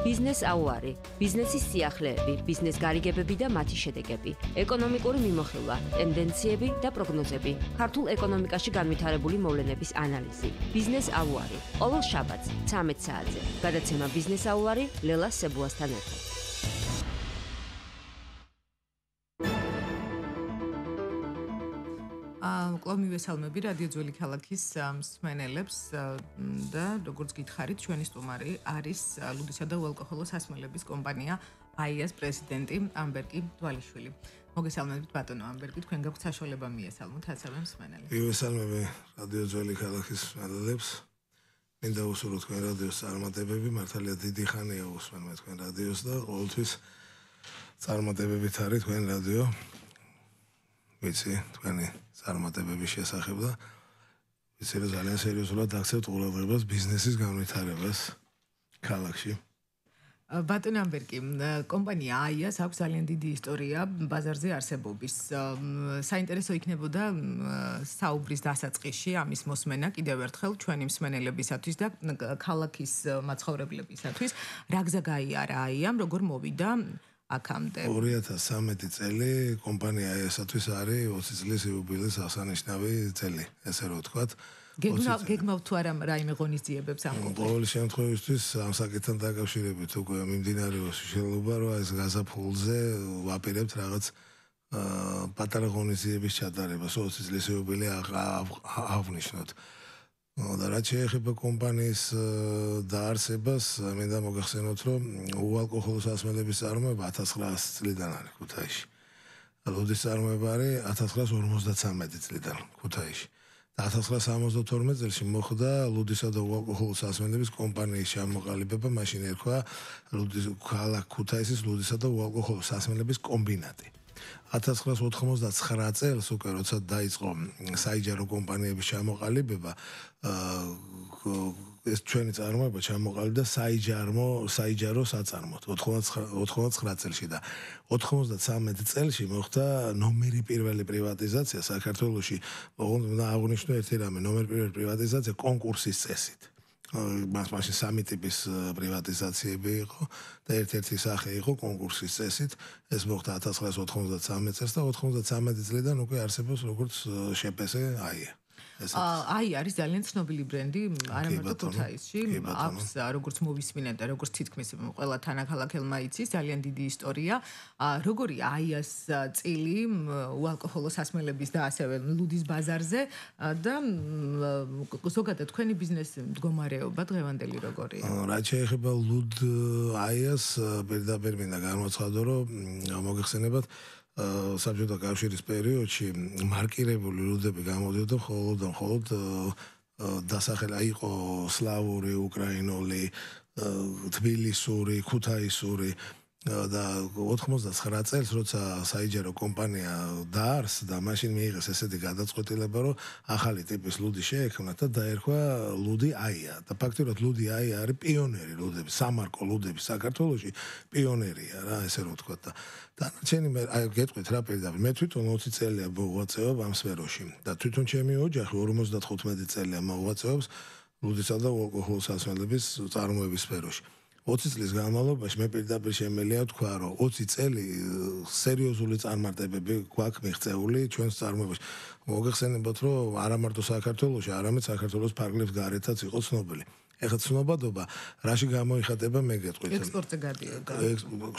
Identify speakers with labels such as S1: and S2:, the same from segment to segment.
S1: ბიზნეს აუარი, ბიზნესის სიახლეები, ბიზნეს გარიგებები და მათი შედეგები, ეკონომიკური მიმოხილვა, ტენდენციები და პროგნოზები, ქართულ ეკონომიკაში განვითარებული მოვლენების ანალიზი. ბიზნეს აუარი, ყოველ შაბათს 13 საათზე. გადაცემა ბიზნეს აუარი ლელა სებუასთან ერთად. კვლავ მივესალმები რადიოძველი ქალაქის მსმენელებს და როგორც გითხარით ჩვენი სტუმარი არის ლუდისა და უალკოჰოლო სასმელების კომპანია აიას პრეზიდენტი ამბერკი დვალიშვილი. მოგესალმებით ბატონო ამბერკი, თქვენ გაქვთ საშუალება მიესალმოთ ასევე მსმენელებს.
S2: მივესალმები რადიოძველი ქალაქის მსმენელებს. მინდა უსურვოთ თქვენ რადიოს წარმატებები, მართალია დიდი ხანია უსმენთ თქვენ რადიოს და ყოველთვის წარმატებებით არის თქვენ რადიო. ვიცი თქვენი წარმატებების შესახებ და ვიცი რომ ძალიან სერიოზულად აქცევთ ყურადღებას ბიზნესის განვითარებას ქალაქში
S1: ბატონ ამბერკი კომპანია აიას აქვს ძალიან დიდი ისტორია ბაზარზე არსებობის საინტერესო იქნებოდა საუბრის დასაწყისში ამის მოსმენა კიდევ ერთხელ ჩვენი მსმენელებისათვის და ქალაქის მაცხოვრებლებისათვის რა გზა გაიარა აიამ როგორ მოვიდა აქამდე
S2: 2013 წელი კომპანია ესათვის არის 20 წლის იუბილეს ახსანიშნავი წელი ესე რომ ვთქვათ
S1: გეგმავთ თუ არა რაიმე ღონისძიებებს ამ
S2: ყოველ შემთხვევაში ამ საკითხთან დაკავშირებით უკვე მიმდინარეობს შეხება რა ეს გაზაფხულზე ვაპირებთ რაღაც აა პატარა ღონისძიების ჩატარებას 20 წლის იუბილე აღნიშნოთ და რაც შეეხება კომპანიის დაარსებას, მე და მოგახსენოთ, რომ უალკოჰოლო სასმელების წარმოება 1900 წლიდან არის ქუთაისში. როდის წარმოება არის 1953 წლიდან ქუთაისში. და 1972 წელს მოხდა ლუდისა და უალკოჰოლო სასმელების კომპანიის ჩამოყალიბება, მაშინ ერქვა ლუდის ქალაქ ქუთაისის ლუდისა და უალკოჰოლო სასმელების კომბინატი. 1999 წელს უკვე როცა დაიწყო საიჯარო კომპანიების ჩამოყალიბება ეს ჩვენი წარმოება ჩამოყალიბდა საიჯარო საიჯარო საწარმოთ 99 წელში და 93 წელში მოხდა ნომერი პირველი პრივატიზაცია საქართველოსში აღნიშნო ერთი რამე ნომერი პირველი პრივატიზაცია კონკურსის წესით მას მასში სამი ტიპის პრივატიზაციები იყო და ერთ-ერთი სახე იყო კონკურსის წესით ეს მოხდა 1993 წელს და 93 წლიდან უკვე არსებობს როგორც შეფესე აია
S1: ესეც აი არის ძალიან ცნობილი ბრენდი არამარტო ქუთაისში აქვს როგორც მოვისმინეთ და როგორც თითქმის ყველა თანახალახელმა იცის ძალიან დიდი ისტორია როგორი აი ეს წილი უალკოჰოლო სასმელების და ასევე ლუდის ბაზარზე და ზოგადად თქვენი ბიზნეს მდგომარეობა დღევანდელი როგორია
S2: რა შეიძლება ლუდ აი ეს პირდაპირ მინდა განვაცხადო რომ მოგეხსენებათ საბჭოთა კავშირის პერიოდში მარკირებული რუდები გამოდიოდა მხოლოდ და მხოლოდ დასახელა იყო სლავური, უკრაინული, თბილისური, ქუთაისური, და 99 წელს როცა საიჯარო კომპანია დაარსდა, მაშინ მიიღეს ესეთი გადაწყვეტილება, რომ ახალი ტიპის ლუდი შეექმნათ და დაერქვა ლუდი აია. და ფაქტობრივად ლუდი აია არის პიონერი ლუდების, სამარკო ლუდების საქართველოში პიონერია რა, ესე რომ ვთქვა და დანარჩენი მე აი გეტყვით რა პირდაპირ. მე თვითონ 20 წელია მოღვაწეობ ამ სფეროში და თვითონ ჩემი ოჯახი 55 წელია მოღვაწეობს ლუდისა და ალკოჰოლის სასმელების წარმოების სფეროში. 20 წლის განმავლობაში მე პირდაპირ შემელია თქვა რომ 20 წელი სერიოზული წარმატებები გვაქვს მიღწეული ჩვენს წარმოებაში მოგეხსენებათ რომ არამარტო საქართველოსში არამედ საქართველოს ფარგლებს გარეთაც იყო ცნობილი ეხა ცნობადობა რაში გამოიხატება მე გეტყვით ექსპორტზე გადიოდა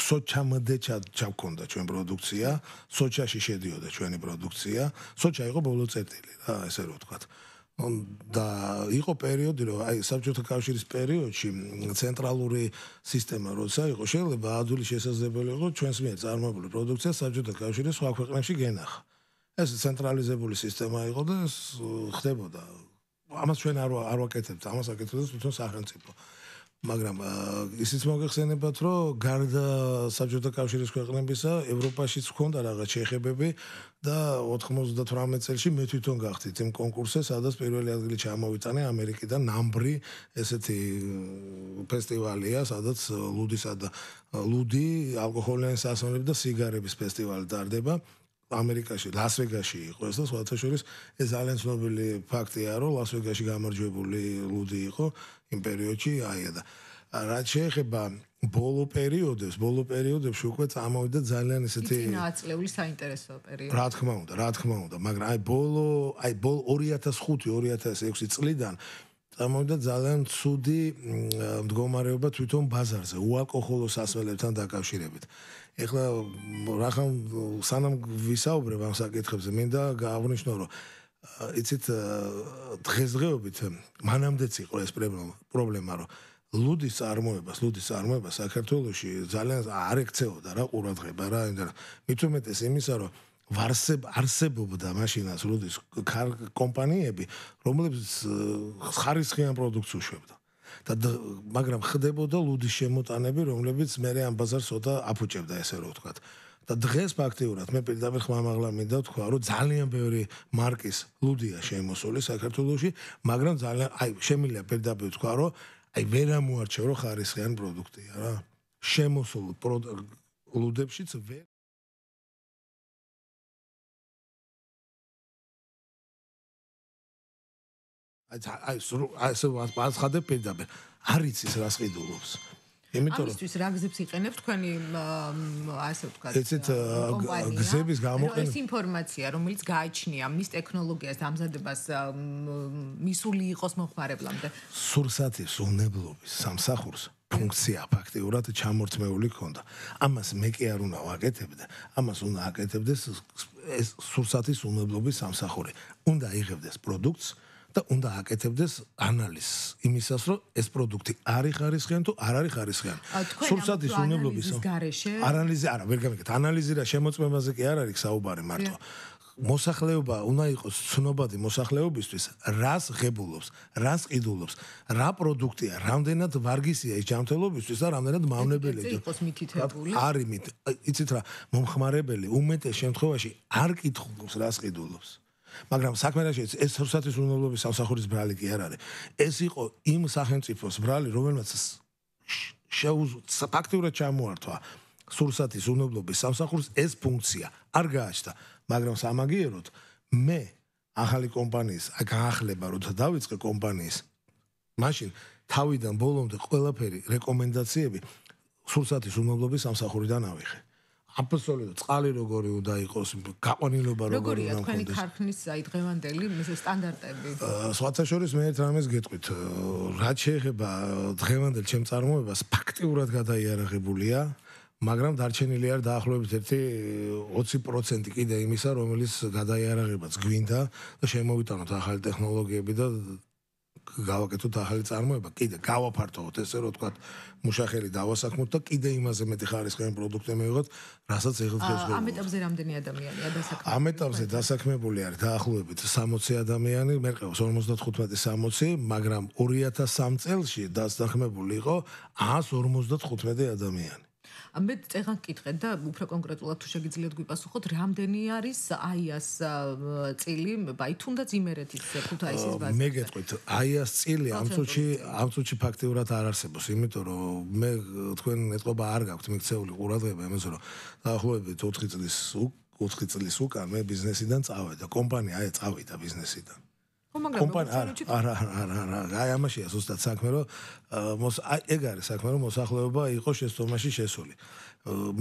S2: სოჩამდე ჩავქონდა ჩვენ პროდუქცია სოჩაში შედიოდა ჩვენი პროდუქცია სოჩა იყო ბოლო წერტილი რა ესე რომ ვთქვათ და იყო პერიოდი რომ აი საბჭოთა კავშირის პერიოდში ცენტრალური სისტემა როცა იყო შეიძლება ადვილი შესაძლებელი იყო ჩვენს მიერ წარმოებული პროდუქცია საბჭოთა კავშირის სხვა ქვეყნებში გენახა ეს ცენტრალიზებული სისტემა იყო და ხდებოდა ამას ჩვენ არ არ ვაკეთებთ ამას აკეთებს თვითონ სახელმწიფო მაგრამ ისიც მოგეხსენებათ, რომ გარდა საბჭოთა კავშირის ქვეყნებისა, ევროპაშიც ჰქონდა რაღაც ჩეხებები და 98 წელს მე თვითონ გახდით იმ კონკურსზე, სადაც პირველი ადგილი ჩამოვიტანე ამერიკიდან ნამბრი ესეთი ფესტივალია, სადაც ლუდისა და ლუდი ალკოჰოლიანი სასმელები და სიგარების ფესტივალი დარდება. ამერიკაში, ლასვეგასში იყო ეს და სხვათა შორის ეს ძალიან ცნობილი ფაქტია, რომ ლასვეგასში გამარჯვებული ლუდი იყო იმ პერიოდში აი და რაც შეეხება ბოლო პერიოდებს, ბოლო პერიოდებში უკვე წამოვიდა ძალიან ესეთი ძინა
S1: აწლეული საინტერესო
S2: პერიოდი. რა თქმა უნდა, რა თქმა უნდა, მაგრამ აი ბოლო, აი ბოლ 2005-2006 წლიდან წამოვიდა ძალიან ცუდი მდგომარეობა თვითონ ბაზარზე, უაკოხოლო სასმელებთან დაკავშირებით. ეხლა რახან სანამ ვისაუბრებ ამ საკითხებზე, მინდა გააღნიშნო, რომ იცით დღესდღეობით მანამდეც იყო ეს პრობლემა რომ ლუდის წარმოებას ლუდის წარმოება საქართველოში ძალიან არ ექცეოდა რა ყურადღება რა ანუ მithumetes იმისა რომ ვარსებ არსებობდა მაშინას ლუდის კომპანიები რომლებიც ხარისხიან პროდუქტს უშვებდა და მაგრამ ხდებოდა ლუდის შემოტანები რომლებიც მეორე ამ ბაზარს ოდა აფუჭებდა ესე რომ ვთქვათ და დღეს ფაქტიურად მე პირდაპირ ხმამაღლა მინდა თქვა რომ ძალიან ბევრი მარკის ლუდია შემოსული საქართველოსში მაგრამ ძალიან აი შემიძლია პირდაპირ თქვა რომ აი ვერ ამოარჩევ რომ ხარისხიან პროდუქტია რა შემოსულ ლუდებშიც ვერ აი აი სულ ასე ვასწადე პირდაპირ არ იცის რა სყიდულობს იმიტომ რომ ამისთვის
S1: რა გზებს იყენებთ თქვენი ასე ვთქვათ ესეთ გზების გამოყენება ეს ინფორმაცია რომელიც გააჩნია მის ტექნოლოგიას ამზადებას მისული იყოს მომხმარებლამდე
S2: სურსათის უნებლობის სამსახურს ფუნქცია ფაქტიურად ჩამორთმეული ქონდა. ამას მე კი არ უნდა ვაკეთებდე, ამას უნდა აკეთებდეს ეს სურსათის უნებლობის სამსახური. უნდა იღებდეს პროდუქტს, და უნდა აკეთებდეს ანალიზს იმისას, რომ ეს პროდუქტი არის ხარისხიანი თუ არ არის ხარისხიანი. სულსად ის უნებლობისო. ანალიზი არა, ვერ გამიგეთ. ანალიზი რა შემოწმებაზე კი არ არის საუბარი მარტო. მოსახლეობა უნდა იყოს ცნობადი მოსახლეობისთვის, რას ღებულობს, რას ყიდულობს, რა პროდუქტია, რამდენად ვარგისია ეს ჯანმრთელობისთვის და რამდენად მავნებელია. ეს იყოს მითითებული. არის მით. იცით რა, მომხმარებელი უმეტეს შემთხვევაში არ ყიდულობს, რას ყიდულობს. მაგრამ საქმეში ეს რუსეთის უნობლობის სამსახურის ბრალი კი არ არის. ეს იყო იმ სახელმწიფოს ბრალი, რომელმაც შეუძლია ფაქტურად ჩამოართვა რუსეთის უნობლობის სამსახურს ეს ფუნქცია არ გააჩნდა. მაგრამ სამაგიეროდ მე ახალი კომპანიის გაახლება როცა დავიწყე კომპანიის მაშინ თავიდან ბოლომდე ყველაფერი რეკომენდაციები რუსეთის უნობლობის სამსახურიდან ავიღე. აბსოლუტურად წყალი როგორი უნდა იყოს გაყონილობა როგორი უნდა ქონდეს როგორია თქვენი
S1: ქარხნის აი დღევანდელი მისი სტანდარტები
S2: სხვათა შორის მე რამეს გეტყვით რა შეიძლება დღევანდელ ჩემ წარმოებას ფაქტიურად გადაიარაღებულია მაგრამ დარჩენილი არ დაახლოებით ერთი 20% კიდე იმისა რომელიც გადაიარაღებაც გვინდა და შემოვიტანოთ ახალი ტექნოლოგიები და გავაკეთოთ ახალი წარმოება, კიდე გავაფართოვოთ ესე რომ თქვა მუშახელი დავასახმოთ და კიდე იმაზე მეტი ხარისხიანი პროდუქტები მივიღოთ, რასაც ეხლა შეგვიძლია. ამ
S1: ეტაპზე რამდენი ადამიანია
S2: დასაქმებული? ამ ეტაპზე დასაქმებული არის დაახლოებით 60 ადამიანი, მე ყავს 55-60, მაგრამ 2003 წელს დასაქმებული იყო 155 ადამიანი.
S1: მე წეღან კითხეთ და უფრო კონკრეტულად თუ შეგიძლიათ გვიპასუხოთ, რამდენი არის აიას წილი, აი თუნდაც იმერეთის ქუთაისის ბაზაზე.
S2: მე გეტყვით, აიას წილი ამ წუთში, ამ წუთში ფაქტიურად არ არსებობს, იმიტომ რომ მე თქვენ ეთყობა არ გაქვთ მიქცეული ყურადღება იმას რომ დაახლოებით 4 წლის 4 წლის უკან მე ბიზნესიდან წავედა, კომპანია აი წავედა ბიზნესიდან. კომპანია არა არა არა არა აი ამაშია ზუსტად საქმე რომ მოს აი ეგ არის საქმე რომ მოსახლეობა იყოს შეცდომაში შესული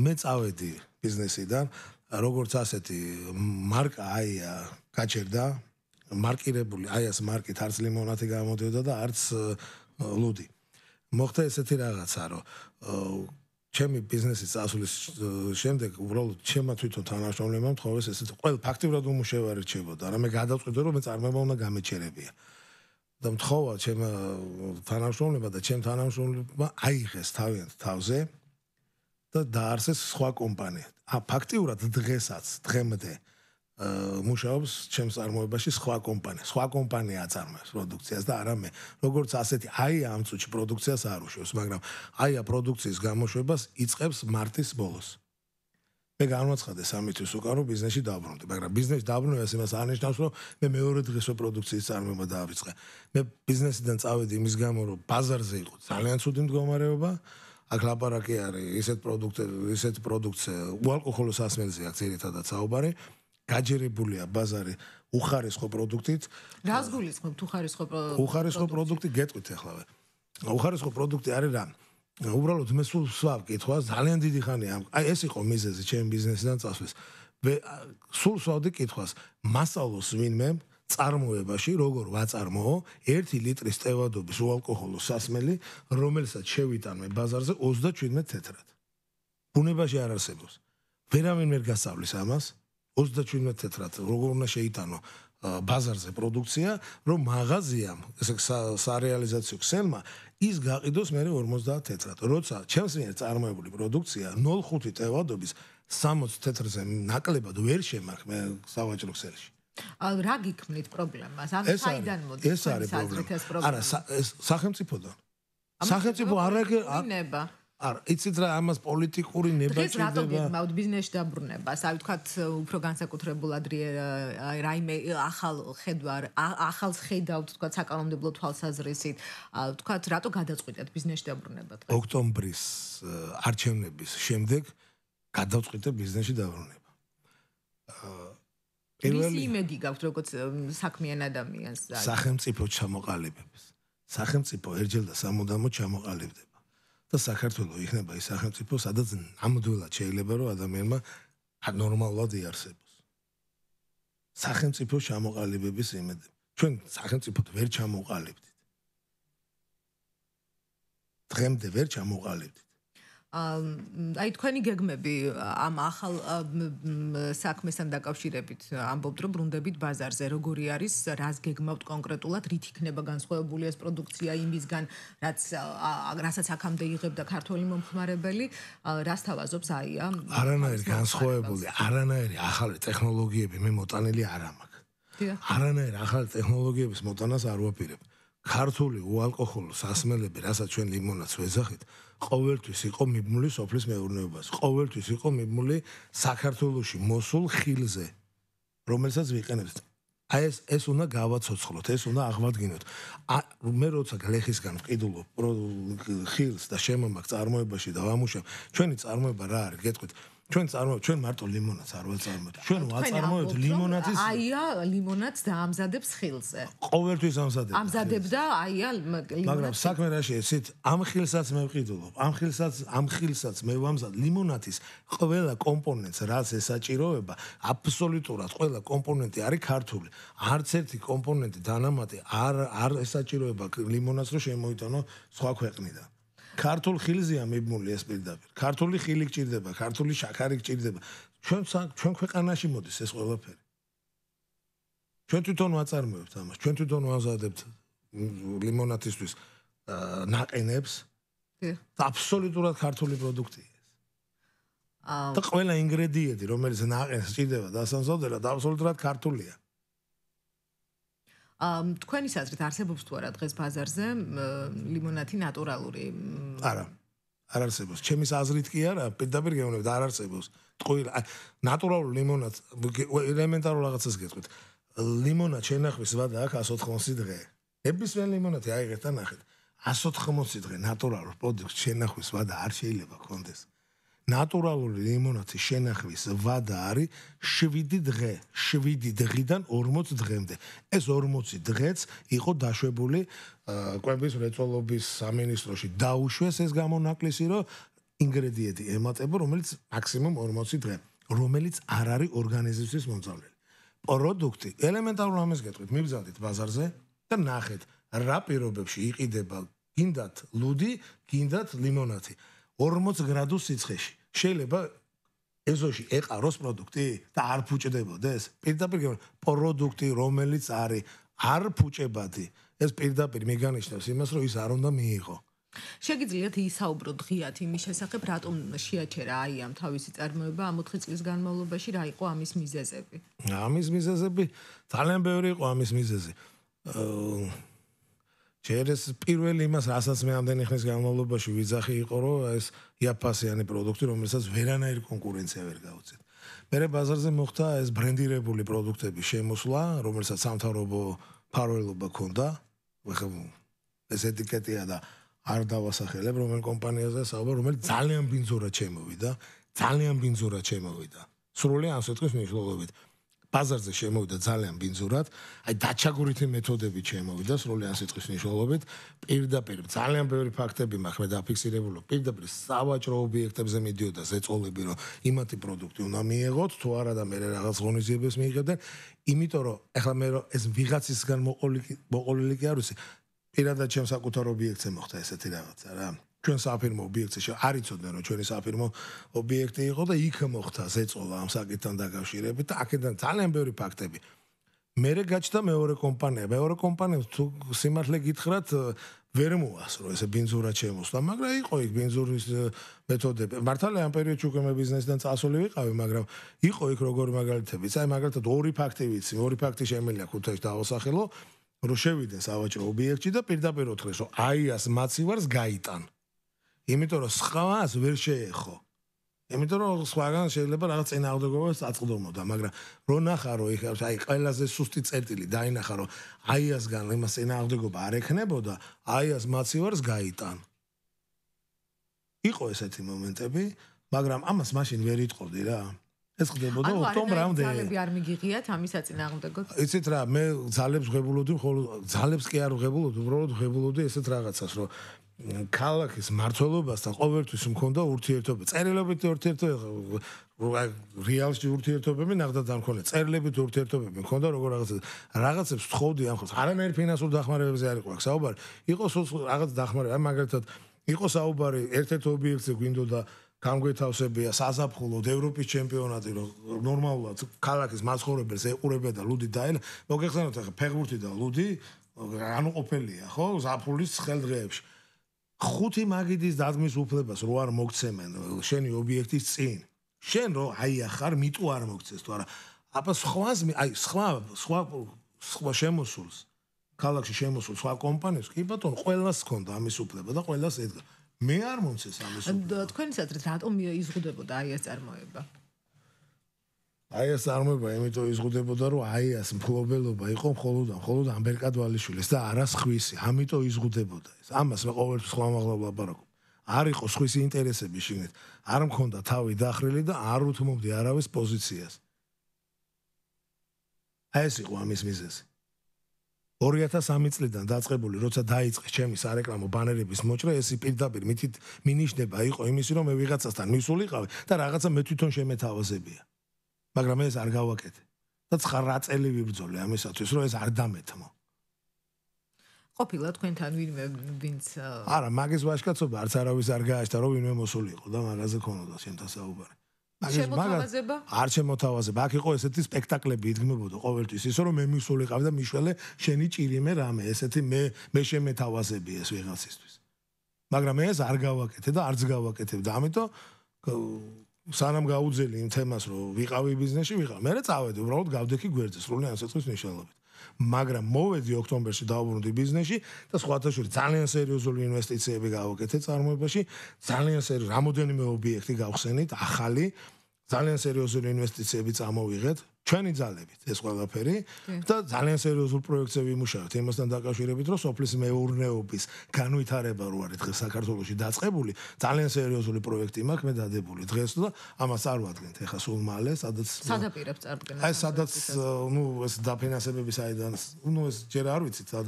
S2: მე წავედი ბიზნესიდან როგორც ასეთი მარკა აი გაჩერდა მარკირებული აი ეს მარკით არც ლიმონათი გამოდიოდა და არც ლუდი მოხდა ესეთი რაღაცა რომ ჩემი ბიზნესის წასვლის შემდეგ უბრალოდ ჩემმა თვითონ თანამშრომლებმა თხოვეს ესეთ ყოველ ფაქტიურად უმუშევარ რჩებოდა რა მე გადაწყვიტე რომ მე წარმება უნდა გამეჩერებია და მთხოვა ჩემ თანამშრომლებმა და ჩემ თანამშრომლებმა აიღეს თავიანთ თავზე და დაარსეს სხვა კომპანია ა ფაქტიურად დღესაც დღემდე მუშაობს ჩემ წარმოებაში სხვა კომპანია, სხვა კომპანია აწარმოებს პროდუქციას და არა მე. როგორც ასეთი, აი ამ წუთში პროდუქციას არ უშვებს, მაგრამ აი ა პროდუქციის გამოშვებას იწყებს მარტის ბოლოს. მე განვაცხადე სამი თვის უკან რომ ბიზნესში დავბრუნდი, მაგრამ ბიზნესში დავბრუნებას იმას არნიშნავს, რომ მე მეორე დღეს ვე პროდუქციის წარმოება დავიწყე. მე ბიზნესიდან წავედი იმის გამო, რომ ბაზარზე იყო ძალიან ცუდი მდგომარეობა. აქ ლაპარაკი არის ისეთ პროდუქტებზე, ისეთ პროდუქტზე, უალკოჰოლო სასმელზეა ძირითადად საუბარი. გაჯერებულია ბაზარი უხარესხო პროდუქტით.
S1: რას გულისხმობ უხარესხო პროდუქტი? უხარესხო
S2: პროდუქტი გეტყვით ახლავე. უხარესხო პროდუქტი არის რა? უბრალოდ მე სულ სვავ კითხვა, ძალიან დიდი ხანია. აი ეს იყო მიზეზი ჩემი ბიზნესიდან წასვლის. მე სულ სვავდი კითხვას, მასალოს ვინმე წარმოებაში როგორ ვაწარმო 1 ლიტრის ტევადობის უალკოჰოლო სასმელი, რომელსაც შევიტან მე ბაზარზე 37 თეთრად. ბუნებაში არ არსებობს. ვერავინ მერ გასავლის ამას. 27 თეთრად როგორ უნდა შეიტანო ბაზარზე პროდუქცია, რომ მაღაზიამ, ესე სარეალიზაციო ქსელმა ის გაყიდოს მე 50 თეთრად. როცა ჩემს მიერ წარმოებული პროდუქცია 0.5 ტევადობის 60 თეთრზე ნაკლებად ვერ შემარხ მე სავაჭრო ქსელში.
S1: რა გიქმნით პრობლემას? ამ საიდან მოდის? ეს არის პრობლემა. არა,
S2: ეს სახელმწიფოდან. სახელმწიფო არ არ ნება. არ იცით რა ამას პოლიტიკური ნება შეიძლება დღეს რატომ გეკმაოთ
S1: ბიზნესში დაბრუნებას აი ვთქვათ უფრო განსაკუთრებულ ადრე რაიმე ახალ ხედვარ ახალს ხედავთ ვთქვათ საკანონმდებლო თვალსაზრისით ვთქვათ რატო გადაწყვიტეთ ბიზნესში დაბრუნება
S2: დღეს ოქტომბრის არჩევნების შემდეგ გადაწყვიტეთ ბიზნესში დაბრუნება პირველი იმედი
S1: გაქვთ როგორც საქმიან ადამიანს სახელმწიფო
S2: ჩამოყალიბებას სახელმწიფო ერთხელ და სამუდამოდ ჩამოყალიბდება და საქართველოს იქნება ის სახელმწიფო, სადაც ამდვილად შეიძლება რომ ადამიანმა ნორმალად იარსებოს. სახელმწიფო შემოყალიბების იმედი. ჩვენ სახელმწიფოდ ვერ ჩამოყალიბდით. დღემდე ვერ ჩამოყალიბდით.
S1: აი თქვენი გეგმები ამ ახალ საქმესთან დაკავშირებით ამბობთ რომ ბრუნდებით ბაზარზე როგორი არის რას გეგმავთ კონკრეტულად რით იქნება განსხვავებული ეს პროდუქცია იმისგან რაც რასაც აქამდე იღებდა ქართული მომხმარებელი რას თავაზობს აი ამ
S2: არანაირი განსხვავებული არანაირი ახალი ტექნოლოგიები მე მოტანილი არ ამაქვს არანაირი ახალი ტექნოლოგიების მოტანას არ ვაპირებ ქართული უალკოჰოლო სასმელები, რასაც ჩვენ ლიმონადს ვეძახით, ყოველთვის იყო მიბმული სოფლის მეურნეობაში. ყოველთვის იყო მიბმული საქართველოსში მოსულ ხილზე, რომელსაც ვიყენებთ. აი ეს ეს უნდა გავაცოცხლოთ, ეს უნდა აღვადგინოთ. მე როცა გლეხისგან ვყიდულობ ხილს და შემომაგ წარმოებაში და ვამუშავ, ჩვენი წარმოება რა არის, გეტყვით? ჩვენ წარმოვ ჩვენ მარტო ლიმონადს არ ვაწარმოთ ჩვენ ვაწარმოოთ ლიმონადის აია
S1: ლიმონადს დაამზადებს ხილზე
S2: ყოველთვის ამზადებს ამზადებდა
S1: აია ლიმონადს მაგრამ
S2: საქმე რაში ისეთ ამ ხილსაც მე ვყიდულობ ამ ხილსაც ამ ხილსაც მე ვამზად ლიმონადის ყველა კომპონენტს რაც ესაჭიროება აბსოლუტურად ყველა კომპონენტი არის ქართული არც ერთი კომპონენტი დანამატი არ არ ესაჭიროება ლიმონადს რომ შემოიტანო სხვა ქვეყნიდან ქართულ ხილზეა მიბმული ეს პირდაპირ. ქართული ხილი გჭირდება, ქართული შაქარი გჭირდება. ჩვენ ჩვენ ქვეყანაში მოდის ეს ყველაფერი. ჩვენ თვითონ ვაწარმოებთ ამას, ჩვენ თვითონ ვაზადებთ ლიმონადისთვის ნაყენებს. კი. აბსოლუტურად ქართული პროდუქტია. და ყველა ინგრედიენტი, რომელიც ნაყენს ჭირდება დასამზადებლად, აბსოლუტურად ქართულია.
S1: თქვენის აზრით არსებობს თუ არა დღეს ბაზარზე ლიმონადი ნატურალური?
S2: არა. არ არსებობს. ჩემის აზრით კი არა, პირდაპირ გეუბნებ, არ არსებობს. ტყუილ ნატურალური ლიმონადი ელემენტარულ რაღაცას გეტყვით. ლიმონად შეიძლება ზვადა აქ 180 დღე. ნებისმიერ ლიმონადი აიღეთ და ნახეთ. 180 დღე ნატურალურ პროდუქტს შეიძლება ზვადა არ შეიძლება კონდეს. ნატურალური ლიმონადის შენახვის ვადა არის 7 დღე, 7 დღიდან 40 დღემდე. ეს 40 დღეც იყო დაშვებული კვების რეწოლობის სამინისტროში დაუშვეს ეს გამონაკლისი, რომ ინგრედიენტი ემატება, რომელიც მაქსიმუმ 40 დღე, რომელიც არ არის ორგანიზმისთვის მომძავლელი. პროდუქტი ელემენტარულ ამას გეტყვით, მიბზალდით ბაზარზე და ნახეთ, რა პირობებში იყიდება გინდათ ლუდი, გინდათ ლიმონადი. 40 გრადუს სიცხეში. შეიძლება ეზოში ეყაროს პროდუქტი და არ ფუჭდებოდეს? პირდაპირ პროდუქტი რომელიც არის არ ფუჭებადი, ეს პირდაპირ მიგანიშნებს იმას, რომ ის არ უნდა მიიღო.
S1: შეგიძლიათ ისაუბროთ ღიათ იმის შესახებ, რატომ შეაჩერა აი ამ თავისი წარმოება ამ 4 წლის განმავლობაში, რა იყო ამის მიზეზები?
S2: ამის მიზეზები ძალიან ბევრი იყო ამის მიზეზი. აა ჯერ ეს პირველი იმას რასაც მე ამდენი ხნის განმავლობაში ვიძახი იყო რომ ეს იაფასიანი პროდუქტი რომელსაც ვერანაირ კონკურენცია ვერ გაუწევთ მერე ბაზარზე მოხდა ეს ბრენდირებული პროდუქტების შემოსვლა რომელსაც სამთავრობო პარალელობა ქონდა ხო ეს ეტიკეტია და არ დავასახელებ რომელ კომპანიაზეა საუბარი რომელიც ძალიან ბინძურად შემოვიდა ძალიან ბინძურად შემოვიდა სრულიად ამ სიტყვის მნიშვნელობით ბაზარზე შემოვიდა ძალიან ბინძურად, აი დაჩაგურითი მეთოდებით შემოვიდა, სრულიად ან სიტყვის მნიშვნელობით, პირდაპირ ძალიან ბევრი ფაქტები მაქვს მე დაფიქსირებული. პირდაპირ სავაჭრო ობიექტებზე მიდიოდა ზეწოლები, რომ იმათი პროდუქტი უნდა მიიღოთ, თუ არა და მე რაღაც ღონისძიებებს მიიღებდნენ, იმიტომ რომ ახლა მე რომ ეს ვიღაცისგან მოყოლილი მოყოლილი კი არ ვიცი, პირადად ჩემს საკუთარ ობიექტზე მოხდა ესეთი რაღაცა რა. ჩვენ საფირმო ობიექტი შე არ იცოდნენ რომ ჩვენი საფირმო ობიექტი იყო და იქ მოხდა ზეწოლა ამ საკითხთან დაკავშირებით და აქედან ძალიან ბევრი ფაქტები მერე გაჩნდა მეორე კომპანია მეორე კომპანიას თუ სიმართლე გითხრათ ვერ მოასრო ესე ბენზურა ჩემოსვლა მაგრამ იყო იქ ბენზურის მეთოდები მართალია ამ პერიოდში უკვე მე ბიზნესიდან წასული ვიყავი მაგრამ იყო იქ როგორი მაგალითებიც აი მაგალითად ორი ფაქტი ვიცი ორი ფაქტი შემელია ქუთაის დაოსახელო რო შევიდეს ავაჭრო ობიექტში და პირდაპირ უთხრეს რომ აი ას მაცივარს გაიტან იმიტომ რომ სხვას ვერ შეეხო. იმიტომ რომ სხვაგან შეიძლება რაღაც წინააღმდეგობას აწყდომოდა, მაგრამ რო ნახა რომ იქ აი ყველაზე სუსტი წერტილი დაინახა რომ აი ასგან იმას წინააღმდეგობა არ ექნებოდა, აი ას მაცივარს გაიტან. იყო ესეთი მომენტები, მაგრამ ამას მაშინ ვერ იტყოდი რა. ეს ხდებოდა ოქტომბრამდე. ანუ ძალები არ
S1: მიგიღიათ ამის აწინააღმდეგობას?
S2: იცით რა, მე ძალებს ღებულობდი, ხოლო ძალებს კი არ ღებულობდი, უბრალოდ ღებულობდი ესეთ რაღაცას, რომ ქალაქის მართლობასთან ყოველთვის მქონდა ურთიერთობა. წერილებით ურთიერთობა, რეალში ურთიერთობები ნახდა დამხოლე. წერილებით ურთიერთობები მქონდა როგორ რაღაცა. რაღაცებს ვთხოვდი ამ ხოლს. არანაირ ფინანსურ დახმარებებზე არ იყო აქ საუბარი. იყო სულ რაღაც დახმარება, მაგალითად, იყო საუბარი ერთ-ერთ ობიექტზე გვინდოდა გამგვეთავსებია საზაფხულოდ ევროპის ჩემპიონატი, რომ ნორმალურად ქალაქის მაცხოვრებელს ეყურებია და ლუდი დაენა. მოგეხსენოთ ახლა ფეგბურთი და ლუდი რანუ ყოფილია, ხო? ზაფხულის ხელდღეებში. ხუთი მაგიდის დაძმის უფლებას რო არ მოგცემენ შენი ობიექტის წინ შენ რო აი ახარ მიტო არ მოგცეს თუ არა აბა სხვას აი სხვა სხვა სხვა შემოსულს ქალაქში შემოსულ სხვა კომპანიებს კი ბატონ ყველას ჰქონდა ამის უფლება და ყველას ედგა მე არ მომცეს ამის უფლება თქვენსაც რატომ იზღუდებოდა აი ეს წარმოება აი ეს არმობა იმიტომ იზღუდებოდა რომ აი ეს მფლობელობა იყო მხოლოდ მხოლოდ ამერკადვალიშვილის და არა სხვისი ამიტომ იზღუდებოდა ეს ამას მე ყოველ სხვა მაღლობ ლაპარაკობ არ იყო სხვისი ინტერესები შიგნით არ მქონდა თავი დახრილი და არ უთმობდი არავის პოზიციას აი ეს იყო ამის მიზეზი 2003 წლიდან დაწყებული, როცა დაიწყეს ჩემი სარეკლამო ბანერების მოჭრა, ეს პირდაპირ მითით მინიშნება იყო იმისი, რომ მე ვიღაცასთან მისულიყავი და რაღაცა მე თვითონ შემეთავაზებია. მაგრამ ეს არ გავაკეთე და 9 წელი ვიბრძოლე ამისათვის რომ ეს არ დამეთმო
S1: ყოფილა თქვენთან ვინმე ვინც
S2: არა მაგის ვაშკაცობა არც არავის არ გააჩნდა რომ ვინმე მოსული იყო და მაღაზია ქონოდა შენთან საუბარი
S1: მაგის მაგას
S2: არ შემოთავაზება აქ იყო ესეთი სპექტაკლები იდგმებოდა ყოველთვის ისე რომ მე მისულიყავ და მიშველე შენი ჭირიმე რამე ესეთი მე მე შემეთავაზები ეს ვიღაცისთვის მაგრამ ეს არ გავაკეთე და არც გავაკეთებ და ამიტომ სანამ გაუძელი იმ თემას რომ ვიყავი ბიზნესში ვიყავ მე რა წავედი უბრალოდ გავდექი გვერდზე სრული ასაცხის ნიშნულობით მაგრამ მოვედი ოქტომბერში დავუბრუნდი ბიზნესში და სხვათაშორის ძალიან სერიოზული ინვესტიციები გავაკეთე წარმოებაში ძალიან სერიოზული რამოდენიმე ობიექტი გავხსენით ახალი ძალიან სერიოზული ინვესტიციები წამოვიღეთ ჩვენი ძალებით ეს ყველაფერი და ძალიან სერიოზულ პროექტზე ვიმუშავებთ იმასთან დაკავშირებით რომ სოფლის მეურნეობის განვითარება რო არის დღეს საქართველოსში დაწყებული ძალიან სერიოზული პროექტი მაქვს მე დადებული დღეს და ამას არ ვადგენთ ეხლა სულ მალე სადაც
S1: სადაპირებს წარმოგენა აი სადაც
S2: ნუ ეს დაფინანსებების აიდან ნუ ეს ჯერ არ ვიცით რა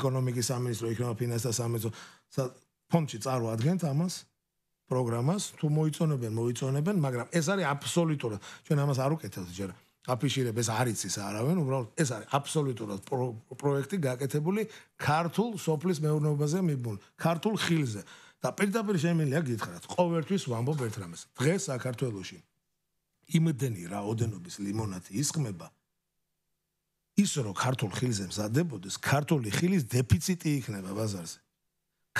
S2: ეკონომიკის სამინისტრო იქნება ფინანსთა სამეცო ფონდში წარმოადგენთ ამას პროგრამას თუ მოიწონებენ მოიწონებენ მაგრამ ეს არის აბსოლუტურად ჩვენ ამას არ უკეთებთ ჯერ აფიშირებს არის ის არავენ უბრალოდ ეს არის აბსოლუტურად პროექტი გაკეთებული ქართულ სოფლის მეურნეობაზე მიბმულ ქართულ ხილზე და პირდაპირ შემიძლია გითხრათ ყოველთვის ვამბობ ერთ რამეს დღეს საქართველოში იმდენი რაოდენობის ლიმონადი ისხმება ისრო ქართულ ხილზე მზადდებოდეს ქართული ხილის დეფიციტი იქნება ბაზარზე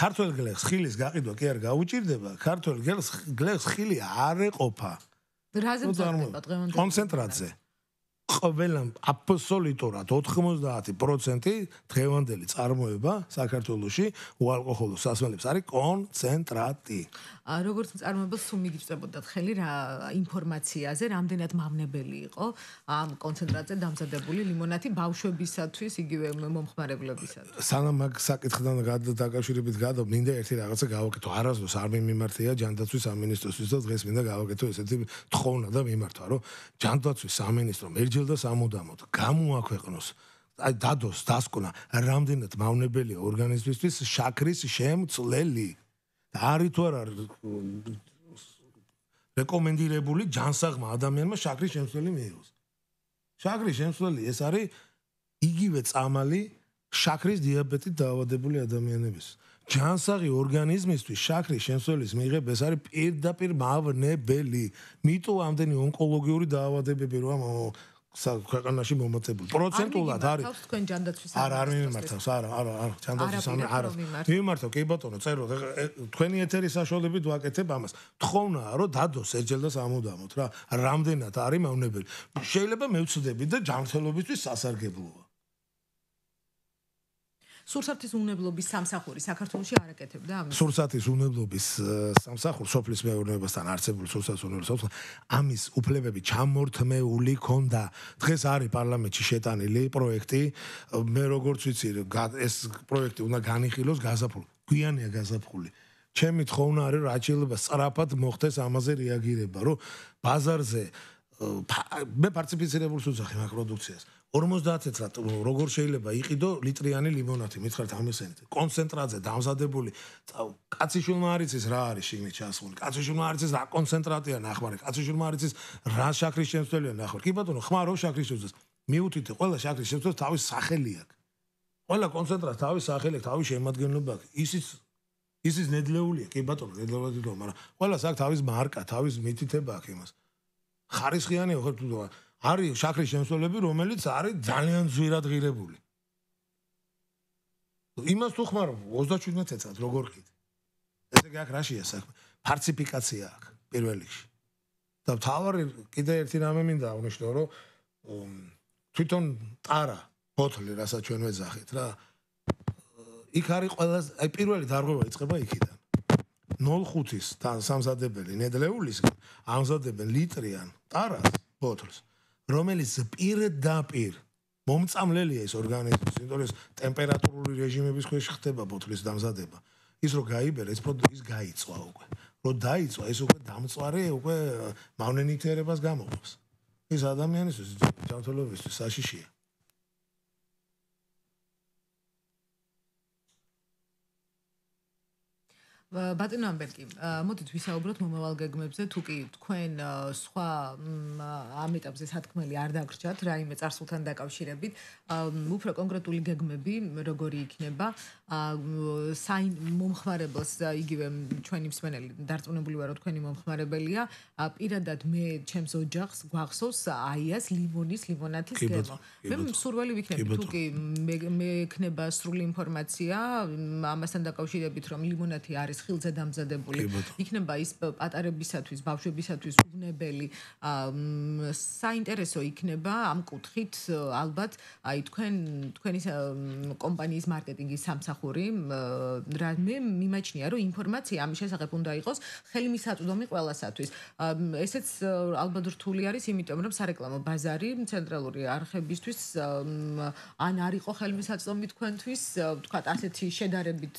S2: ქართველ გლეხს ხილის გაყიდვა კი არ გაუჭirdება, ქართველ გლეხს გლეხს ხილი არ ეყოფა.
S1: რა ზემოთ დაგემონდა
S2: კონცენტრაცია ყველა აბსოლუტურად 90% დღევანდელი წარმოება საქართველოში უალკოჰოლო სასმელებს არის კონცენტრატი.
S1: ა როგორც წარმოება სულ მიგწებოდათ ხელი რა ინფორმაციაზე, რამდენად მავნებელი იყო ამ კონცენტრატზე დამზადებული ლიმონათი ბავშვებისათვის, იგივე მომხმარებლებისათვის.
S2: სანამ აქ საკითხთან დაკავშირებით გადა, მინდა ერთი რაღაცა გავაკეთო. არასდროს არ მიმმართია ჯანდაცვის სამინისტროსთვის და დღეს მინდა გავაკეთო ესეთი თხოვნა და მიმართვა, რომ ჯანდაცვის სამინისტრო მერჯელდა და სამუდამოდ გამოაქვეყნოს აი დადოს დასკვნა რამდენად მავნებელია ორგანიზმისთვის შაქრის შემცლელი და არი თუ არა რეკომენდირებული ჯანსაღმა ადამიანმა შაქრის შემცველი მიიღოს შაქრის შემცველი ეს არის იგივე წამალი შაქრის დიაბეტით დაავადებული ადამიანების ჯანსაღი ორგანიზმისთვის შაქრის შემცველის მიიღება ეს არის პირდაპირ მავნებელი მიტო ამდენი ონკოლოგიური დაავადებები რომ საქართველოში მომოწებული პროცენტულად არის
S1: არა არ მიმართავს
S2: არა არა არა ჯანდაცვის ამ არა მიმართავ კი ბატონო წერო თქვენი ეთერის საშუალებით ვაკეთებ ამას თხოვნაა რომ დადოს ეძელდეს ამოდამოთ რა რამდენად არის მავნებელი შეიძლება მე ვწდები და ჯანმრთელობისთვის სასარგებლოა
S1: სურსათის უნებლობის სამსახური საქართველოსი არ აკეთებდა ამის
S2: სურსათის უნებლობის სამსახური სოფლის მეურნეობასთან არსებული სურსათის უნებლობის ამის უფლებები ჩამორთმეული ქონდა დღეს არის პარლამენტში შეტანილი პროექტი მე როგორც ვიცი ეს პროექტი უნდა განიღილოს გაზაფხული გვიანია გაზაფხული ჩემი თხოვნა არის რა შეიძლება სწრაფად მოხდეს ამაზე რეაგირება რომ ბაზარზე მე პარტიციპირებულს უძახი მაგ პროდუქციას 50 წლად როგორ შეიძლება იყიდო ლიტრიანი ლიმონადი მითხარ თამისენით კონცენტრაზე დამზადებული კაციშულმა არის ის რა არის შიგნით ჩასული კაციშულმა არის ის რა კონცენტრატია ნახმარი კაციშულმა არის ის რა შაქრის შემცველია ნახმარი კი ბატონო ხმარო შაქრის შემცველს მიუთითე ყველა შაქრის შემცველს თავის სახელი აქვს ყველა კონცენტრატ თავის სახელი აქვს თავის შემადგენლობა აქვს ისიც ისიც ნედლეულია კი ბატონო ნედლეულია მაგრამ ყველა საკ თავის მარკა თავის მითითება აქვს იმას ხარისხიანი ხო თუ დავა არის შაქრის შემსვლელები, რომელიც არის ძალიან ძვირად ღირებული. იმას თუ ხმარ 37 წელს როგორ ხით? ესე გიაქ რაშია საქმე? ფარციფიკაცია აქ პირველ რიგში. და თავი კიდე ერთი რამე მინდა აღნიშნო, რომ თვითონ ტარა ბოთლი, რასაც ჩვენ ვეძახით რა. იქ არის ყველაზე აი პირველი დარღვევა იწყება იქიდან. 05-ის თან სამზადებელი ნედლეულის ამზადებენ ლიტრიან ტარას ბოთლს. რომელიც პირდაპირ მომწამლელია ეს ორგანიზმის, იმიტომ რომ ტემპერატურული რეჟიმების ქვეშ ხდება ბოთლის დამზადება. ის რო გაიბერ, ეს პროდუქტი გაიწვა უკვე. რო დაიწვა, ეს უკვე დამწვარე უკვე მავნენიერებას გამოყოფს. ეს ადამიანის ძალთოლობის საშიშია.
S1: ბატონო ამბერკი, მოდით ვისაუბროთ მომავალ გეგმებზე, თუ კი თქვენ სხვა ამ ეტაპზე სათქმელი არ დაგრჩათ, რაიმე წარსულთან დაკავშირებით, უფრო კონკრეტული გეგმები როგორი იქნება, საინ მომხმარებელს იგივე ჩვენი მსმენელი, დარწმუნებული ვარო თქვენი მომხმარებელია, პირადად მე ჩემს ოჯახს გვახსოვს აიას ლიმონის ლიმონათის გემო. მე მსურველი ვიქნები, თუ კი მე მექნება სრული ინფორმაცია ამასთან დაკავშირებით, რომ ლიმონათი არის ცხილზე დამზადებული იქნება ის პატარებისათვის ბავშვებისათვის უნებელი საინტერესო იქნება ამ კუთხით ალბათ აი თქვენ თქვენი კომპანიის მარკეტინგის სამსახური რა მე მიმაჩნია რომ ინფორმაცია ამის შესახებ უნდა იყოს ხელმისაწვდომი ყველასათვის ესეც ალბათ რთული არის იმიტომ რომ სარეკლამო ბაზარი ცენტრალური არხებისთვის ან არისო ხელმისაწვდომი თქვენთვის თქვა ასეთი შედარებით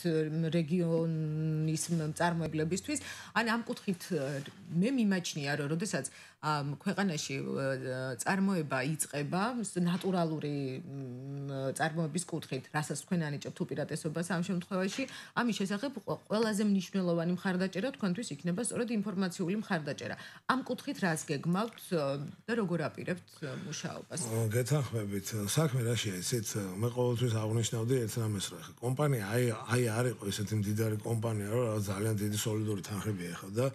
S1: რეგიონი ის მწარმოებლებისთვის. ან ამ კუთხით მე მიმაჩნია, რომ შესაძაც ამ ქვეყანაში წარმოება იწება ნატურალური წარმოების კუთხით, რასაც თქვენ ანიჭებთ უპირატესობას ამ შემთხვევაში, ამის შესახებ ყველაზე მნიშვნელოვანი მხარდაჭერა თქვენთვის იქნება სწორედ ინფორმაციული მხარდაჭერა. ამ კუთხით რას გეგმავთ და როგორ აპირებთ მუშაობას?
S2: გეთანხმებით, საქმე რა შეიძლება ეს მე ყოველთვის აღნიშნავდი ერთ რამეს რა ხა. კომპანია აი აი არისო ესეთი მდიდარი კომპანია, რა ძალიან დიდი სოლიდური თანხები ეხა და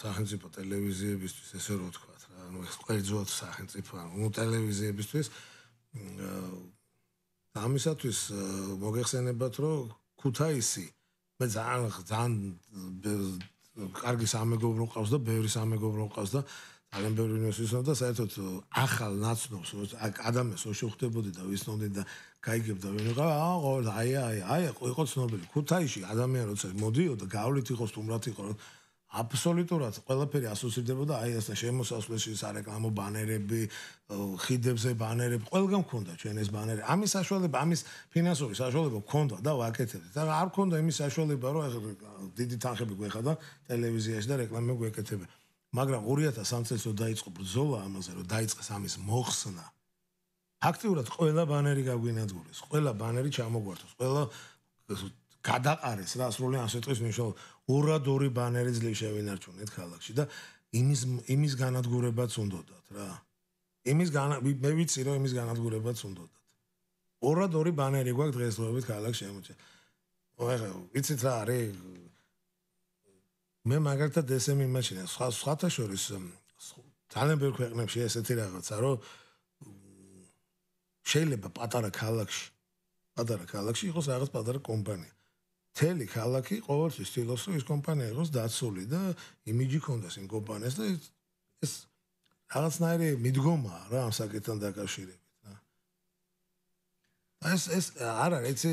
S2: სახელმწიფო ტელევიზიებისთვის ესე რო თქვა რა ანუ ეს ყველძოთ სახელმწიფო ანუ ტელევიზიებისთვის ამისათვის მოგეხსენებათ რომ ქუთაისი მე ძალიან ძალიან კარგი სამეგობრო ყავს და ბევრი სამეგობრო ყავს და ძალიან ბევრი ნიშნავს და საერთოდ ახალ ნაცნობს აქ ადამიანს ოშო ხდებოდი და ვისნოდი და გაიგებდა ვინღა აი აი აი ყო იყო ცნობილი ქუთაისში ადამიანი როცა მოდიოდა გავლით იყოს თუმრად იყოს აბსოლუტურად ყველაფერი ასოცირდებოდა აი ეს შემოსასვლელში სარეკლამო ბანერები, ხიდებზე ბანერები, ყველგან ქონდა ჩვენ ეს ბანერი. ამის საშუალება, ამის ფინანსური საშუალება ქონდა და ვაკეთებდით. მაგრამ არ ქონდა იმის საშუალება, რომ ეს დიდი თანხები გვეხადა ტელევიზიაში და რეკლამები გვეკეთებინა. მაგრამ 2003 წელს დაიწყო ბრძოლა ამაზე, რომ დაიწყეს ამის მოხსნა. ფაქტიურად ყველა ბანერი გაგვინადგურეს, ყველა ბანერი ჩამოგვარდა, ყველა გადაყარეს რა სრულიად ამ სიტყვის მნიშვნელობა. ორად ორი ბანერი ძლივ შევინარჩუნეთ ქალაქში და იმის იმის განადგურებაც უნდათ რა. იმის მე ვიცი რომ იმის განადგურებაც უნდათ. ორად ორი ბანერი გვაქვს დღესდღეობით ქალაქში ამოჭა. ოღონდ ვიცით რა არის მე მაგალითად ესე მიმაჩნია სხვა სხვათა შორის ძალიან ბევრი ქვეყნებში ესეთი რაღაცა რომ შეიძლება პატარა ქალაქში პატარა ქალაქში იყოს რაღაც პატარა კომპანია მთელი ქალაქი ყოველთვის ცდილობს რომ ეს კომპანია იყოს დაცული და იმიჯი ქონდეს იმ კომპანიას და ეს რაღაცნაირი მიდგომა რა ამ საკითხთან დაკავშირებით რა ეს ეს არა ეს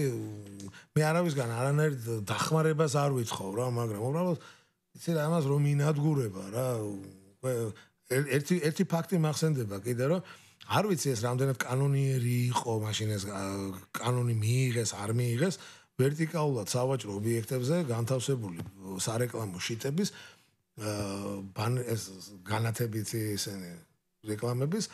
S2: მე არავისგან არანაირ დახმარებას არ ვითხოვ რა მაგრამ უბრალოდ ისე რა ამას რომ ინადგურება რა ერთი ერთი ფაქტი მახსენდება კიდე რომ არ ვიცი ეს რამდენად კანონიერი იყო მაშინ ეს კანონი მიიღეს არ მიიღეს ვერტიკალურად სავაჭრო ობიექტებზე განთავსებული სარეკლამო შიტების ბან ეს განათებით ესენი რეკლამების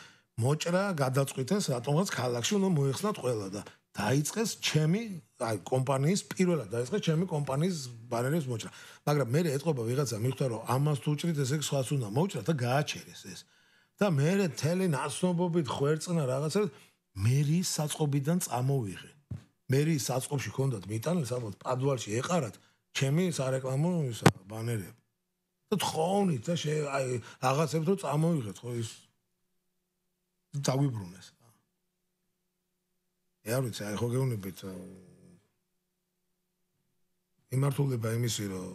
S2: მოჭრა გადაწყვიტეს რატომღაც ქალაქში უნდა მოეხსნათ ყველა და დაიწყეს ჩემი აი კომპანიის პირველად დაიწყეს ჩემი კომპანიის ბანერის მოჭრა მაგრამ მე ეტყობა ვიღაცა მიხვდა რომ ამას თუ უჭრით ესე სხვას უნდა მოჭრა და გააჩერეს ეს და მე მთელი ნაცნობობით ხვერწნა რაღაცა მერი საწყობიდან წამოვიღე მერიის საწყობში ჰქონდათ მიტანელს ალბათ პადვალში ეყარათ ჩემი სარეკლამო ისა ბანერები და თხოვნით და აი რაღაცებს რომ წამოიღეთ ხო ის დაგვიბრუნეს ე არ ვიცი აი ხო გეუბნებით იმართულება იმისი რომ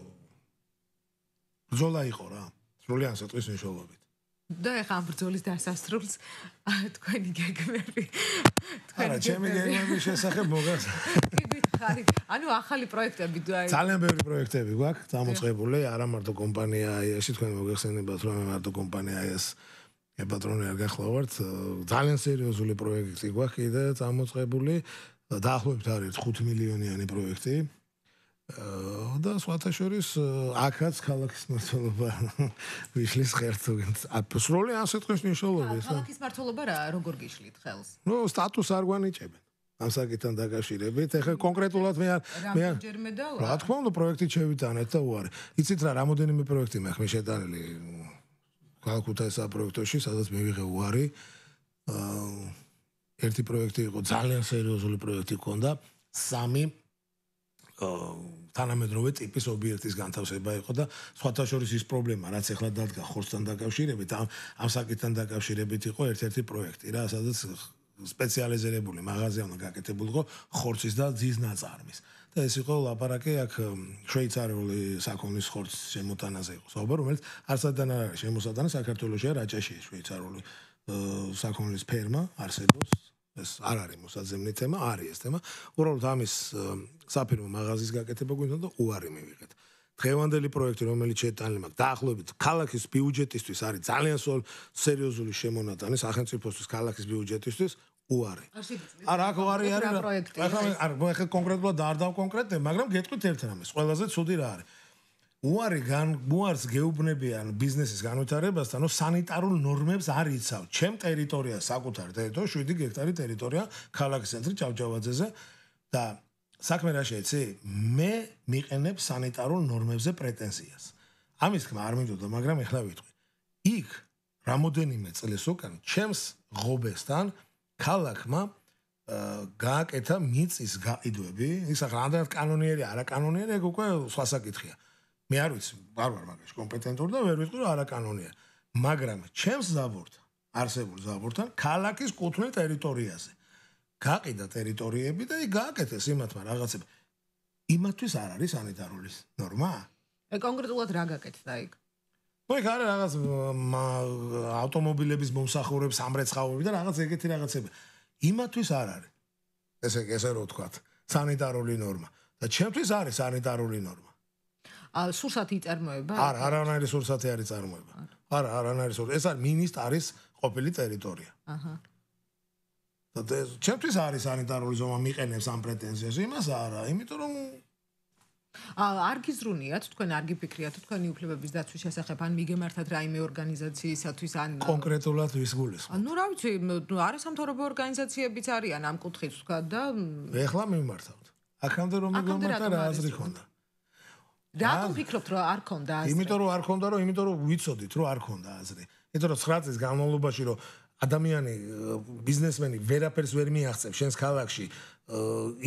S2: ბრძოლა იყო რა სრულიად საწყის მნიშვნელობით
S1: და ეხა ბრძოლის დასასრულს თქვენი გეგმები
S2: არა, ჩემი გეგმები შესახებ მოგახსენე.
S1: კი გითხარი. ანუ ახალი პროექტები დაიწყე. ძალიან
S2: ბევრი პროექტები გვაქვს დამოწყებული, არა მარტო კომპანია IAS, თქვენ მოგახსენებათ, რომ მარტო კომპანია IAS ეპატრონე არ გახლავართ. ძალიან სერიოზული პროექტი გვაქვს კიდე დამოწყებული. დაახლოებით არის 5 მილიონიანი პროექტი. და სხვათა შორის აქაც ქალაქის მართლობა ვიშლის ხერთოგენ. აბსოლუტურად ასე თქვენს მნიშვნელობა ეს. ქალაქის
S1: მართლობა რა როგორ გიშლით ხელს?
S2: ნუ სტატუს არ გვანიჭებენ. ამ საკითხთან დაკავშირებით, ეხა კონკრეტულად მე არ მე რა თქმა უნდა პროექტი შევიტანეთ და უარი. იცით რა რამოდენიმე პროექტი მე ხმე შეტანილი კალკუტაისა პროექტში, სადაც მივიღე უარი. ერთი პროექტი იყო ძალიან სერიოზული პროექტი ქონდა. სამი აა თანამედროვე ტიპის ობიექტის განთავსება იყო და სხვათაშორის ის პრობლემა, რაც ახლა დადგა ხორსთან დაკავშირებით, ამ ამ საკითხთან დაკავშირებით იყო ერთ-ერთი პროექტი რა, სადაც სპეციალიზებული მაღაზია უნდა გაკეთებულიყო ხორცის და ძიზნაწარმის. და ეს იყო ლაპარაკი აქ შვეიცარიული საქონლის ხორცის შემოტანაზე იყო საუბარი, რომელიც არსადან არის შემოსატანი საქართველოსა რაჭაში შვეიცარიული საქონლის ფერმა არსებობს ეს არ არის მოსაზმენი თემა, არის ეს თემა. უბრალოდ ამის საფირმო მაღაზიის გაკეთება გვინდა და უარი მივიღეთ. დღევანდელი პროექტი, რომელიც შეტანილია, დაახლოებით ქალაქის ბიუჯეტისთვის არის ძალიან სერიოზული შემონატანი სახელმწიფოსთვის ქალაქის ბიუჯეტისთვის უარი. არა, აქ უარი არ არის. ახლა არ მოიხედ კონკრეტულად არ დავკონკრეტე, მაგრამ გეტყვით ერთ რამეს, ყველაზე ცუდი რა არის? უარი გან უარს გეუბნებიან ბიზნესის განვითარებასთან, ო სანიტარულ ნორმებს არ იცავ. ჩემ ტერიტორია საკუთარ დედო 7 გექტარი ტერიტორია ქალაქ ცენტრი ჯავჯავაძეზე და საქმე რა შეიძლება? მე მიყენებ სანიტარულ ნორმებზე პრეტენზიას. ამის ხმა არ მინდოდა, მაგრამ ეხლა ვიტყვი. იქ რამოდენიმე წელს უკან ჩემს ღობესთან ქალაქმა გააკეთა მიწის გაყიდვები. ის ახლა რამდენად კანონიერი არა კანონიერი ეგ უკვე სხვა საკითხია. მე არ ვიცი, არ ვარ მაგაში კომპეტენტური და ვერ ვიტყვი რა არაკანონია. მაგრამ ჩემს ზაბორთან, არსებულ ზაბორთან, ქალაქის კუთვნილ ტერიტორიაზე გაყიდა ტერიტორიები და გააკეთეს იმათმა რაღაცები. იმათთვის არ არის სანიტარული ნორმა? ე კონკრეტულად რა გაკეთდა იქ? ну и кара რაღაც ავტომობილების მომსახურებს ამრეცხავები და რაღაც ეგეთი რაღაცები იმათვის არ არის ესე ესე რო ვთქვა სანიტარული ნორმა და ჩემთვის არის სანიტარული ნორმა
S1: სურსათი იწარმოება? არა,
S2: არანაირი სურსათი არ იწარმოება. არა, არანაირი სურსათი. ეს არის მინისტრის ყოფილი ტერიტორია. აჰა. და ჩემთვის არის სანიტარული ზომა მიყენებს ამ პრეტენზიას. იმას არა, იმიტომ რომ
S1: ა არ გიზრუნიათ თქვენ არ გიფიქრიათ თქვენი უფლებების დაცვის შესახებ ან მიგემართათ რაიმე ორგანიზაციისათვის ან
S2: კონკრეტულად ვის გულისხმობ?
S1: ნუ რა ვიცი, არასამთავრობო ორგანიზაციებიც არიან ამ კუთხით თქვა და
S2: ეხლა მიმართავთ. აქამდე რომ მიგემართა რა აზრი ხონდა?
S1: რატომ ფიქრობთ რომ არ ქონდა აზრი? იმიტომ
S2: რომ არ ქონდა რომ იმიტომ რომ ვიცოდით რომ არ ქონდა აზრი. იმიტომ რომ 9 წლის განმავლობაში რომ ადამიანი ბიზნესმენი ვერაფერს ვერ მიაღწევს შენს ქალაქში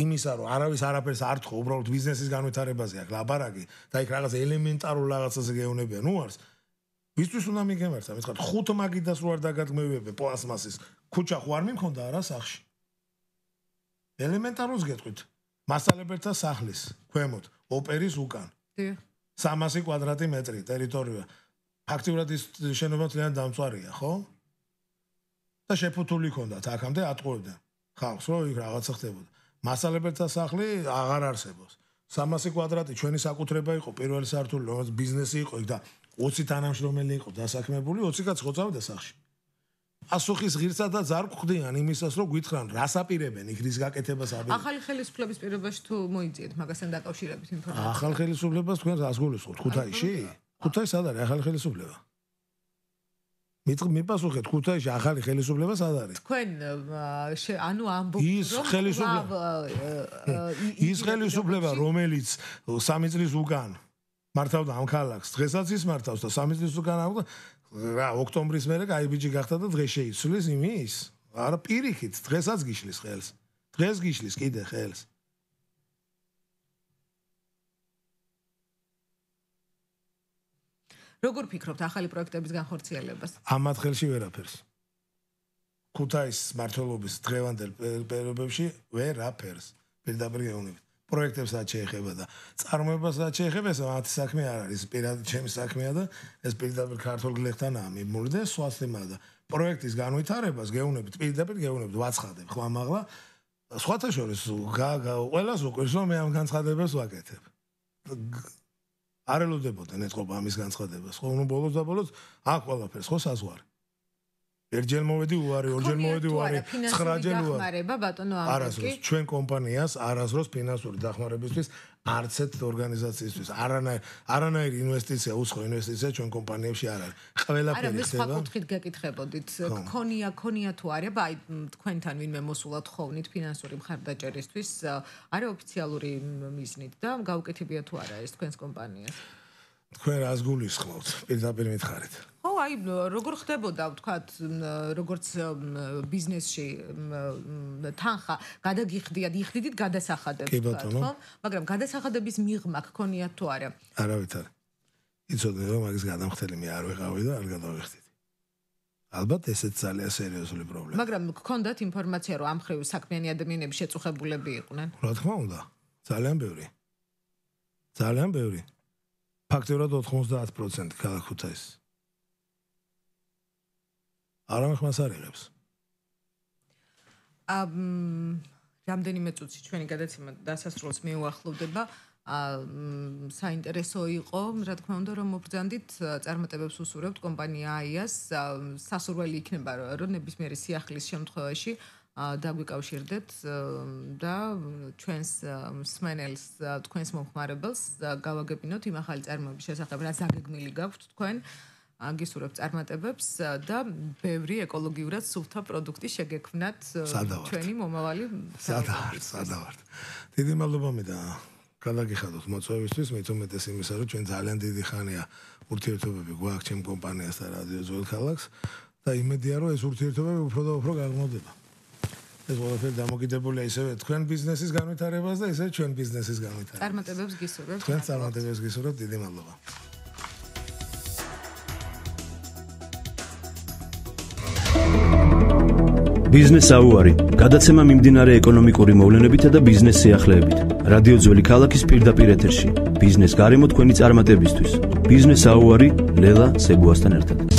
S2: იმისა რომ არავის არაფერს არ თხო უბრალოდ ბიზნესის განვითარებაზე აქ ლაბარაკი და იქ რაღაც ელემენტარულ რაღაცაზე გეუბნებიან ნუ არს ვისთვის უნდა მიგემართა მე ვთქვათ ხუთ მაგიდას რო არ დაგადგმევები პლასმასის ქუჩა ხო არ მიმქონდა არა სახში ელემენტარულს გეტყვით მასალებერთა სახლის ქვემოთ ოპერის უკან 300 კვადრატი მეტრი ტერიტორია. ფაქტიურად ის შენობა ძალიან დამწარია, ხო? და შეფუთული ქონდათ, აქამდე ატყობდა ხალხს, რომ იქ რაღაცა ხდებოდა. მასალებელთა სახლი აღარ არსებობს. 300 კვადრატი ჩვენი საკუთრება იყო, პირველი სართული, რომელიც ბიზნესი იყო, იქ და 20 თანამშრომელი იყო დასაქმებული, 20 კაც ხოცავდა სახლში. ასოხის ღირსადაც არ გვხვდიან იმისას რომ გითხრან რა საპირებენ იქ რის გაკეთებას აბი
S1: ახალი ხელისუფლების პირობაში თუ მოიწიეთ მაგასთან დაკავშირებით ინფორმაცია
S2: ახალ ხელისუფლებას თქვენ რას გულისხმობთ ხუთაიში ხუთაი სად არის ახალი ხელისუფლება მე პასუხეთ ხუთაიში ახალი ხელისუფლება სად არის
S1: თქვენ ანუ ამბობთ ის ხელისუფლება
S2: ის ხელისუფლება რომელიც სამი წლის უკან მართავდა ამ ქალაქს დღესაც ის მართავს და სამი წლის უკან ამბობთ რა ოქტომბრის მერე გაიბიჯი გახდა და დღეს შეიცვლის იმის არა პირიქით დღესაც გიშლის ხელს დღეს გიშლის კიდე ხელს როგორ ფიქრობთ
S1: ახალი პროექტების განხორციელებას
S2: ამათ ხელში ვერაფერს ქუთაის მართლობის დღევანდელ პერიოდებში ვერაფერს პირდაპირ გეუბნებით პროექტებსაც შეეხება და წარმოებასაც შეეხება ეს ათი საქმე არ არის პირად ჩემი საქმეა და ეს პირდაპირ ქართულ გლეხთანაა მიმული და სხვას თემა და პროექტის განვითარებას გეუბნებთ პირდაპირ გეუბნებთ ვაცხადებ ხო ამაღლა სხვათა შორის ყველას უკვირს რომ მე ამ განცხადებას ვაკეთებ არ ელოდებოდა ნეთყობა ამის განცხადებას ხო ნუ ბოლოს და ბოლოს აქ ყველაფერს ხო საზღვარი ერთჯერ მოვედი უარი, ორჯერ მოვედი უარი, ცხრაჯერ უარი.
S1: დახმარება ბატონო ამბობს. არასდროს
S2: ჩვენ კომპანიას, არასდროს ფინანსური დახმარებისთვის არცეთ ორგანიზაციისთვის. არანაირი არანაირი ინვესტიცია, უცხო ინვესტიცია ჩვენ კომპანიებში არ არის. ყველაფერი ისევა. არა, მე სხვა კუთხით
S1: გეკითხებოდით. ქონია, ქონია თუ არა, აი თქვენთან ვინმე მოსულათ ხოვნით ფინანსური მხარდაჭერისთვის, არა ოფიციალური მიზნით და გავუკეთებია თუ არა ეს თქვენს კომპანიას.
S2: თქვენ რას გულისხმობთ პირდაპირ მითხარით
S1: ხო აი როგორ ხდებოდა ვთქვათ როგორც ბიზნესში თანხა გადაგიხდიათ იხდიდით გადასახადებს ხო მაგრამ გადასახადების მიღმა გქონიათ თუ არა
S2: არავითარ იცოდნენ რომ მაგის გადამხდელი მე არ ვიყავი და არ გადავიხდი ალბათ ესეც ძალიან სერიოზული პრობლემაა.
S1: მაგრამ გქონდათ ინფორმაცია, რომ ამხრივ საქმიანი ადამიანები შეწუხებულები იყვნენ?
S2: რა თქმა უნდა, ძალიან ბევრი. ძალიან ბევრი. ფაქტორად 90% გადახუთეს. არამე ხმას არიღებს.
S1: აм რამდენიმე წუთი ჩვენი გადაცემა დასასრულს მეუახლოვდება. ა საინტერესო იყო, რა თქმა უნდა, რომ მოგზანდით წარმატებებს უსურვებთ კომპანია AIA-ს. სასურველი იქნება რომ ნებისმიერი სიახლის შემთხვევაში დაგვიკავშირდეთ და ჩვენს მსმენელს, თქვენს მომხმარებელს გავაგებინოთ იმ ახალი წარმოების შესახებ, რაც აგეგმილი გაქვთ თქვენ. აგისურებ წარმატებებს და ბევრი ეკოლოგიურად სუფთა პროდუქტი შეგექმნათ ჩვენი მომავალი
S2: სადავარ სადავარ დიდი მადლობა მე და გადაგიხადოთ მოწვევისთვის მე თუმეტეს იმისა რომ ჩვენ ძალიან დიდი ხანია ურთიერთობები გვაქვს ჩემ კომპანიასთან რადიო ზოელ ქალაქს და იმედია რომ ეს ურთიერთობები უფრო და უფრო გაღმოდება ეს ყველაფერი დამოკიდებულია ისევე თქვენ ბიზნესის განვითარებას და ისევე ჩვენ ბიზნესის განვითარებას.
S1: წარმატებებს გისურვებთ. თქვენ
S2: წარმატებებს გისურვებთ, დიდი მადლობა. ბიზნეს აუარი, გადაცემა მიმდინარე ეკონომიკური მოვლენებითა და ბიზნეს სიახლეებით. რადიო ძველი ქალაქის პირდაპირ ეთერში. ბიზნეს გარემო თქვენი წარმატებისთვის. ბიზნეს აუარი ლელა სეგუასთან ერთად.